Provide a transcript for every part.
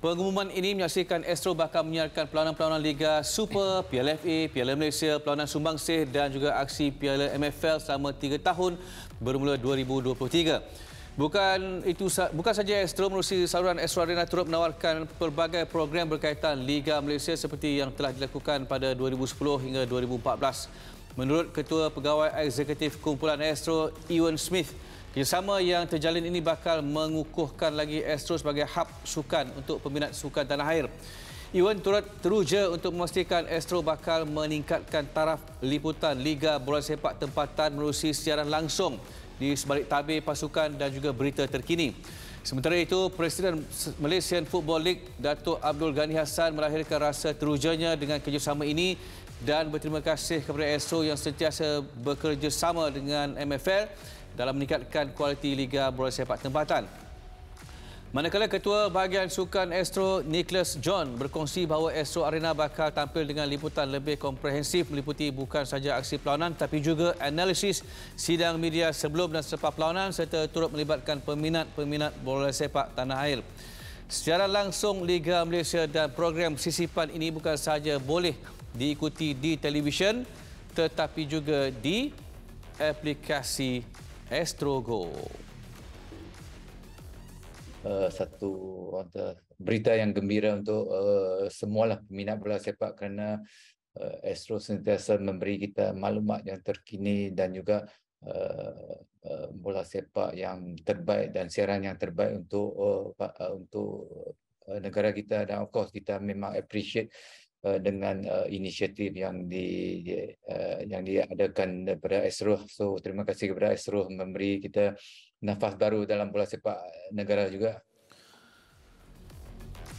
Pengumuman ini menyaksikan Astro bakal menyiarkan pelanan-pelanan Liga Super, PLFA, Piala Malaysia, pelanan sumbangsih dan juga aksi Piala MFL selama 3 tahun bermula 2023. Bukan itu bukan saja Astro melalui saluran Astro Arena turut menawarkan pelbagai program berkaitan Liga Malaysia seperti yang telah dilakukan pada 2010 hingga 2014. Menurut Ketua Pegawai Eksekutif Kumpulan Astro, Ewan Smith, Kerjasama yang terjalin ini bakal mengukuhkan lagi Astro sebagai hub sukan untuk peminat sukan tanah air. Iwan turut teruja untuk memastikan Astro bakal meningkatkan taraf liputan Liga Bola Sepak Tempatan melalui siaran langsung di sebalik tabir pasukan dan juga berita terkini. Sementara itu, Presiden Malaysian Football League, Datuk Abdul Ghani Hassan melahirkan rasa terujanya dengan kerjasama ini dan berterima kasih kepada Astro yang sentiasa bekerjasama dengan MFL dalam meningkatkan kualiti Liga Bola Sepak Tempatan. Manakala Ketua Bahagian Sukan Astro Nicholas John berkongsi bahawa Astro Arena bakal tampil dengan liputan lebih komprehensif meliputi bukan sahaja aksi perlawanan tapi juga analisis sidang media sebelum dan selepas perlawanan serta turut melibatkan peminat-peminat bola sepak tanah air. Secara langsung Liga Malaysia dan program sisipan ini bukan sahaja boleh diikuti di televisyen tetapi juga di aplikasi Astro Go. Uh, eh, satu berita yang gembira untuk uh, eh, lah minat bola sepak kerana uh, Astro sentiasa memberi kita maklumat yang terkini dan juga uh, uh, bola sepak yang terbaik dan siaran yang terbaik untuk uh, uh, untuk negara kita dan of course kita memang appreciate Eh, dengan uh, inisiatif yang di uh, yang diadakan daripada Astro, So terima kasih kepada Astro memberi kita nafas baru dalam bola sepak negara juga.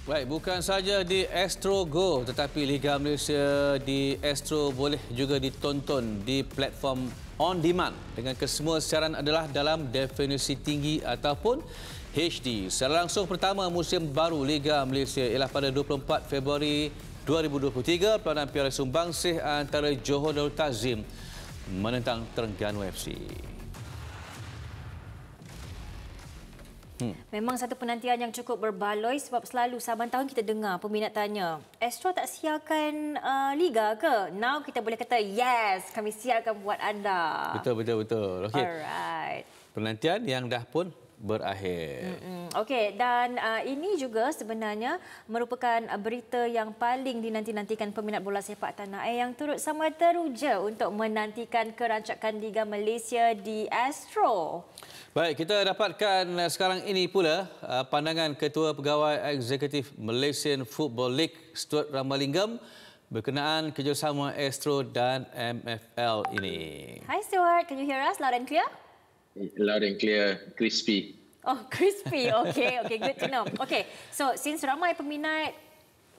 Baik, bukan saja di Astro Go tetapi Liga Malaysia di Astro boleh juga ditonton di platform on demand dengan kesemua siaran adalah dalam definisi tinggi ataupun HD. Secara pertama musim baru Liga Malaysia ialah pada 24 Februari 2023 pelanan Piala Sumbangsih antara Johor Darul Tazim menentang Terengganu FC. Hmm. Memang satu penantian yang cukup berbaloi sebab selalu saban tahun kita dengar peminat tanya, Astro tak siarkan uh, Liga ke? Now kita boleh kata, yes, kami siarkan buat anda. Betul, betul, betul. Okay. Alright. Penantian yang dah pun berakhir. Okey dan uh, ini juga sebenarnya merupakan uh, berita yang paling dinanti-nantikan peminat bola sepak tanah air yang turut sama teruja untuk menantikan kerancakan Liga Malaysia di Astro. Baik, kita dapatkan uh, sekarang ini pula uh, pandangan Ketua Pegawai Eksekutif Malaysian Football League Stuart Ramalingam berkenaan kerjasama Astro dan MFL ini. Hi Stuart, can you hear us loud and clear? Loud and clear, crispy. Oh, crispy. Okay, okay, good to know. Okay, so since ramai peminat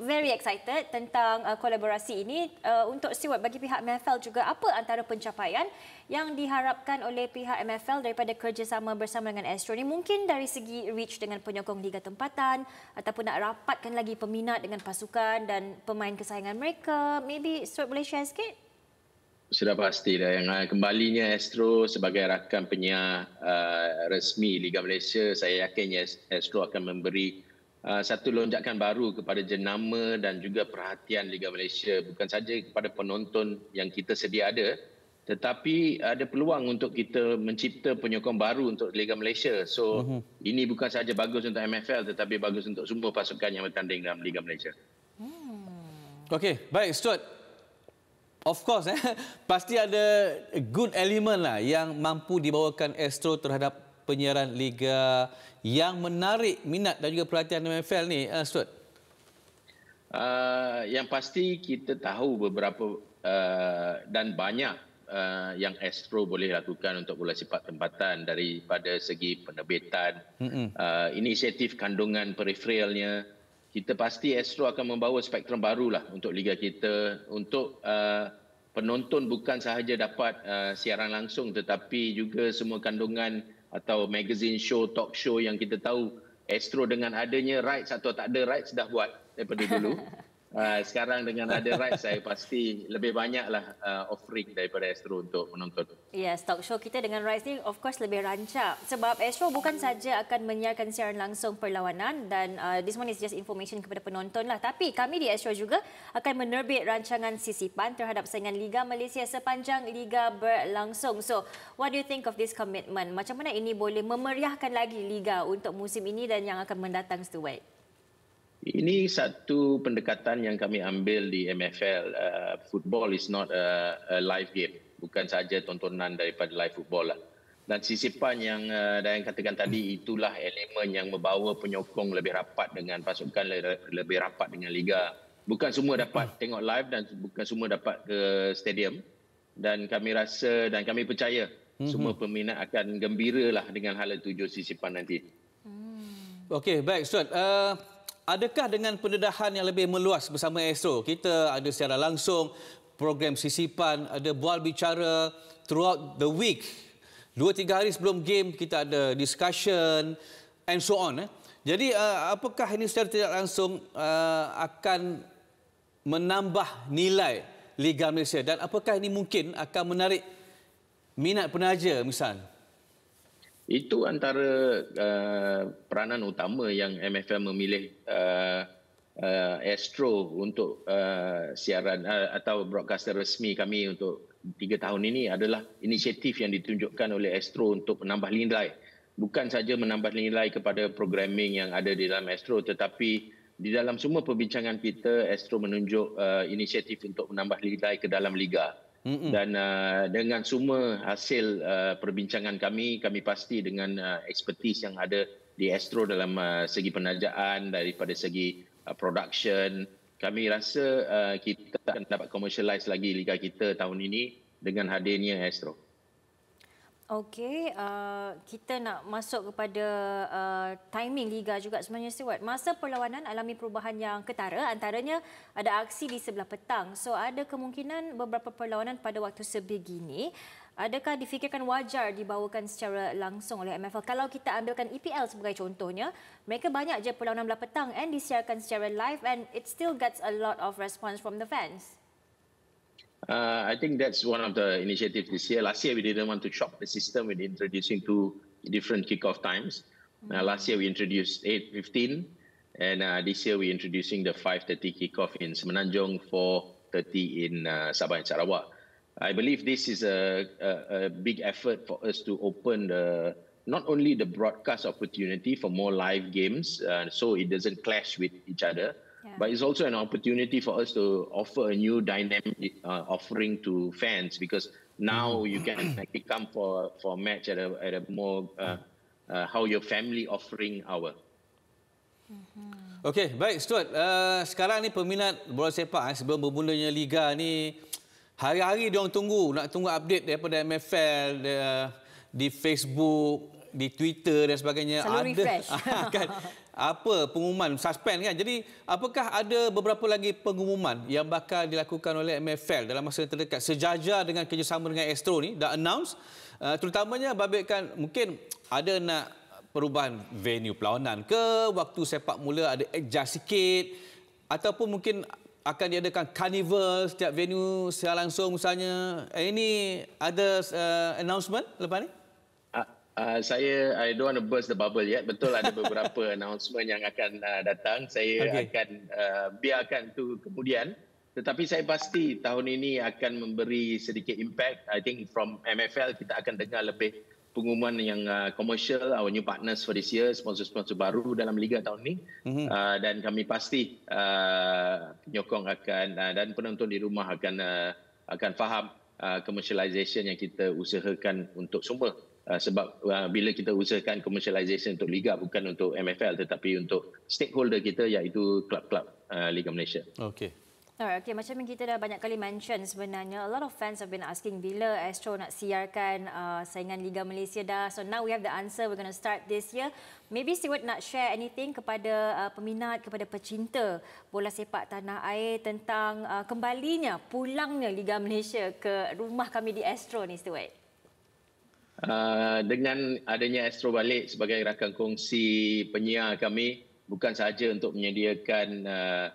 very excited tentang uh, kolaborasi ini uh, untuk Stewart bagi pihak MFL juga apa antara pencapaian yang diharapkan oleh pihak MFL daripada kerjasama bersama dengan Astro ini mungkin dari segi reach dengan penyokong liga tempatan ataupun nak rapatkan lagi peminat dengan pasukan dan pemain kesayangan mereka maybe Stewart boleh share sikit sudah pasti dah yang ah, kembalinya Astro sebagai rakan penyiar uh, resmi Liga Malaysia saya yakin Astro akan memberi uh, satu lonjakan baru kepada jenama dan juga perhatian Liga Malaysia bukan saja kepada penonton yang kita sedia ada tetapi ada peluang untuk kita mencipta penyokong baru untuk Liga Malaysia. So uh-huh. ini bukan saja bagus untuk MFL tetapi bagus untuk semua pasukan yang bertanding dalam Liga Malaysia. Hmm. Okey, baik Stuart. Of course, eh, pasti ada good element lah yang mampu dibawakan Astro terhadap penyiaran Liga yang menarik minat dan juga perhatian NFL ni, uh, eh, Stuart. Uh, ah, yang pasti kita tahu beberapa uh, dan banyak uh, yang Astro boleh lakukan untuk bola sepak tempatan daripada segi penerbitan, uh, inisiatif kandungan peripheralnya, kita pasti Astro akan membawa spektrum baru lah untuk liga kita untuk uh, penonton bukan sahaja dapat uh, siaran langsung tetapi juga semua kandungan atau magazine show talk show yang kita tahu Astro dengan adanya rights atau tak ada rights dah buat daripada dulu Ah, sekarang dengan ada ride saya pasti lebih banyaklah uh, offering daripada Astro untuk menonton. Ya, yes, talk show kita dengan Rice ni of course lebih rancak sebab Astro bukan saja akan menyiarkan siaran langsung perlawanan dan uh, this one is just information kepada penonton lah tapi kami di Astro juga akan menerbit rancangan sisipan terhadap saingan Liga Malaysia sepanjang Liga berlangsung. So, what do you think of this commitment? Macam mana ini boleh memeriahkan lagi Liga untuk musim ini dan yang akan mendatang Stuart? Ini satu pendekatan yang kami ambil di MFL. Uh, football is not a, a live game. Bukan saja tontonan daripada live football lah. Dan sisipan yang uh, dan yang katakan tadi itulah elemen yang membawa penyokong lebih rapat dengan pasukan lebih rapat dengan liga. Bukan semua dapat tengok live dan bukan semua dapat ke stadium. Dan kami rasa dan kami percaya hmm semua peminat akan gembiralah dengan hal tujuh sisipan nanti. Hmm. Okey, baik, Stuart. Uh, adakah dengan pendedahan yang lebih meluas bersama ASO kita ada secara langsung program sisipan ada bual bicara throughout the week dua tiga hari sebelum game kita ada discussion and so on eh. jadi uh, apakah ini secara tidak langsung uh, akan menambah nilai Liga Malaysia dan apakah ini mungkin akan menarik minat penaja misalnya itu antara uh, peranan utama yang MFM memilih uh, uh, Astro untuk uh, siaran uh, atau broadcaster resmi kami untuk tiga tahun ini adalah inisiatif yang ditunjukkan oleh Astro untuk menambah nilai. Bukan saja menambah nilai kepada programming yang ada di dalam Astro tetapi di dalam semua perbincangan kita, Astro menunjuk uh, inisiatif untuk menambah nilai ke dalam Liga. Mm-mm. dan uh, dengan semua hasil uh, perbincangan kami kami pasti dengan uh, ekspertis yang ada di Astro dalam uh, segi penajaan daripada segi uh, production kami rasa uh, kita akan dapat komersialis lagi liga kita tahun ini dengan hadirnya Astro Okey, uh, kita nak masuk kepada uh, timing liga juga sebenarnya Stewart. Masa perlawanan alami perubahan yang ketara antaranya ada aksi di sebelah petang. So ada kemungkinan beberapa perlawanan pada waktu sebegini. Adakah difikirkan wajar dibawakan secara langsung oleh MFL? Kalau kita ambilkan EPL sebagai contohnya, mereka banyak je perlawanan belah petang and disiarkan secara live and it still gets a lot of response from the fans. Uh, I think that's one of the initiatives this year. Last year, we didn't want to shock the system with introducing two different kickoff times. Uh, mm-hmm. last year, we introduced 8.15, and uh, this year, we're introducing the 5.30 kickoff in Semenanjung, 4.30 in uh, Sabah and Sarawak. I believe this is a, a, a big effort for us to open the, not only the broadcast opportunity for more live games, uh, so it doesn't clash with each other, yeah. but it's also an opportunity for us to offer a new dynamic uh, offering to fans because now mm. you can like, come for for a match at a at a more uh, uh, how your family offering our. Mm-hmm. Okey, baik Stuart. Uh, sekarang ni peminat bola sepak eh, sebelum bermulanya liga ni hari-hari dia orang tunggu nak tunggu update daripada MFL uh, di Facebook, di Twitter dan sebagainya Selalu ada ah, kan apa pengumuman suspend kan jadi apakah ada beberapa lagi pengumuman yang bakal dilakukan oleh MFL dalam masa yang terdekat sejajar dengan kerjasama dengan Astro ni dah announce uh, terutamanya babitkan mungkin ada nak perubahan venue pelawanan ke waktu sepak mula ada adjust sikit ataupun mungkin akan diadakan carnival setiap venue secara langsung misalnya eh, ini ada uh, announcement lepas ni Uh, saya I don't want to burst the bubble yet. Betul ada beberapa announcement yang akan uh, datang. Saya okay. akan uh, biarkan tu kemudian. Tetapi saya pasti tahun ini akan memberi sedikit impact. I think from MFL kita akan dengar lebih pengumuman yang uh, commercial our new partners for this year, sponsor-sponsor baru dalam liga tahun ini. Mm-hmm. Uh, dan kami pasti uh, penyokong akan uh, dan penonton di rumah akan uh, akan faham uh, commercialization yang kita usahakan untuk semua Uh, sebab uh, bila kita usahakan komersialisasi untuk liga bukan untuk MFL tetapi untuk stakeholder kita iaitu klub-klub uh, Liga Malaysia. Okay. Alright, okay. Macam yang kita dah banyak kali mention sebenarnya, a lot of fans have been asking bila Astro nak siarkan uh, saingan Liga Malaysia dah. So now we have the answer. We're going to start this year. Maybe Stewart nak share anything kepada uh, peminat, kepada pecinta bola sepak tanah air tentang uh, kembalinya, pulangnya Liga Malaysia ke rumah kami di Astro ni, Stewart. Uh, dengan adanya Astro Balik sebagai rakan kongsi penyiar kami bukan sahaja untuk menyediakan uh,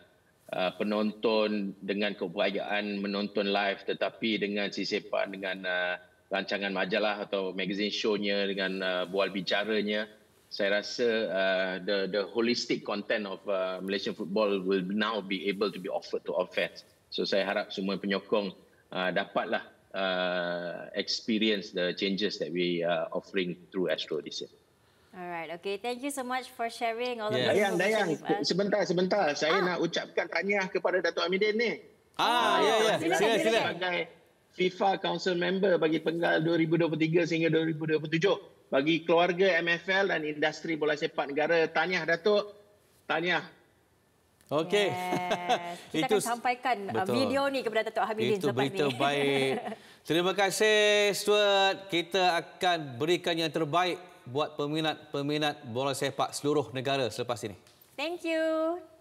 uh, penonton dengan keupayaan menonton live tetapi dengan sisipan dengan uh, rancangan majalah atau magazine show-nya dengan uh, bual bicaranya saya rasa uh, the the holistic content of uh, Malaysian football will now be able to be offered to our fans. so saya harap semua penyokong uh, dapatlah uh, experience the changes that we are uh, offering through Astro this year. Alright, okay. Thank you so much for sharing all yeah. of this. Dayang, Dayang. Sebentar, sebentar. Saya ah. nak ucapkan tanya kepada Datuk Amidin ni. Ah, ah ya, ya. Sila, sila. sila. Sebagai FIFA Council Member bagi penggal 2023 sehingga 2027. Bagi keluarga MFL dan industri bola sepak negara, tanya Datuk. tanya. Okey. Yes. Kita Itu, akan sampaikan uh, betul. video ni kepada Datuk Hamidin selepas ni. Itu berita baik. Terima kasih Stuart. Kita akan berikan yang terbaik buat peminat-peminat bola sepak seluruh negara selepas ini. Thank you.